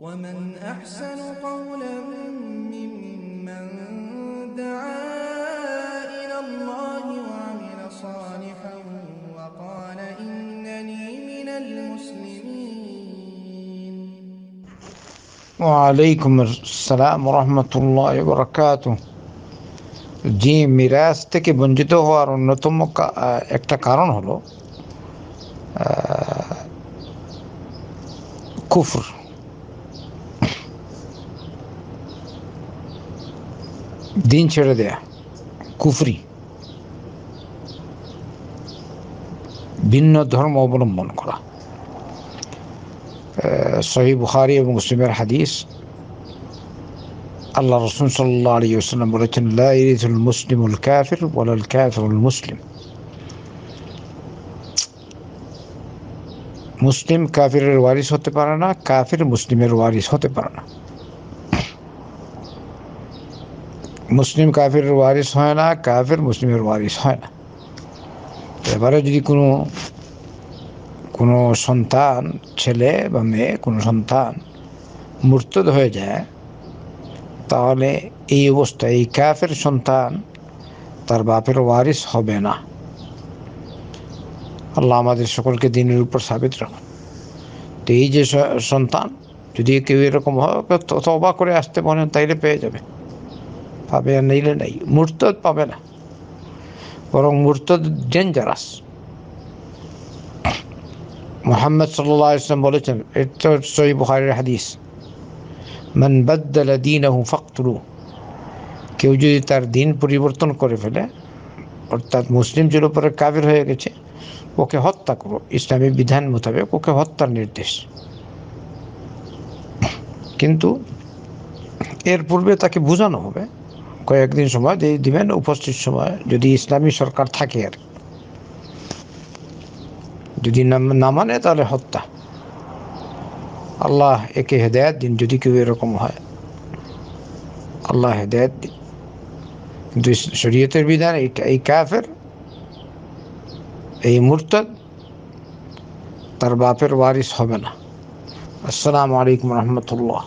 ومن أحسن قولا ممن دعا إلى الله وعمل صالحا وقال إنني من المسلمين وعليكم السلام ورحمة الله وبركاته জি মিরাজ থেকে বঞ্চিত হওয়ার অন্যতম একটা কারণ হলো কুফর دين شرده دیا کفری بین دھرم اوبرم من کرا اه، صحیح بخاری و مسلم حدیث الله رسول صلى الله عليه وسلم ولكن لا يريد المسلم الكافر ولا الكافر المسلم مسلم كافر الوارث ہوتے پارا نا كافر مسلم الوارث ہوتے پارا نا মুসলিম কাফের ওয়ারিস হয় না কাফের মুসলিমের ওয়ারিস হয় না এবারে যদি কোনো কোনো সন্তান ছেলে বা মেয়ে কোনো সন্তান মূর্তদ হয়ে যায় তাহলে এই অবস্থায় এই কাফের সন্তান তার বাপের ওয়ারিস হবে না আল্লাহ আমাদের সকলকে দিনের উপর সাবিত রাখুন তো এই যে সন্তান যদি কেউ এরকম হয় অবাক করে আসতে পারেন তাইলে পেয়ে যাবে পাবে আর নাইলে নাই মূর্ত পাবে না বরং মূর্ত ডেঞ্জারাস মোহাম্মদ সাল্লাহ ইসলাম বলেছেন সই বুহারের হাদিস মান বদল দিন আহ ফখরু কেউ যদি তার দিন পরিবর্তন করে ফেলে অর্থাৎ মুসলিম ছিল উপরে কাবির হয়ে গেছে ওকে হত্যা করো ইসলামী বিধান মোতাবেক ওকে হত্যার নির্দেশ কিন্তু এর পূর্বে তাকে বোঝানো হবে কয়েকদিন সময় দিয়ে দিবেন উপস্থিত সময় যদি ইসলামী সরকার থাকে আর যদি না মানে তাহলে হত্যা আল্লাহ একে হেদায়ত দিন যদি কেউ এরকম হয় আল্লাহ হেদায়ত দিন কিন্তু শরীয়তের বিধান এই কাফের এই মুহূর্ত তার বাপের ওয়ারিস হবে না আসসালামু আলাইকুম রহমতুল্লাহ